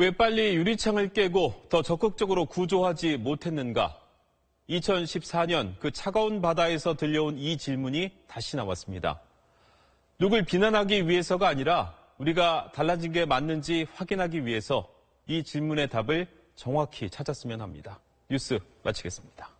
왜 빨리 유리창을 깨고 더 적극적으로 구조하지 못했는가? 2014년 그 차가운 바다에서 들려온 이 질문이 다시 나왔습니다. 누굴 비난하기 위해서가 아니라 우리가 달라진 게 맞는지 확인하기 위해서 이 질문의 답을 정확히 찾았으면 합니다. 뉴스 마치겠습니다.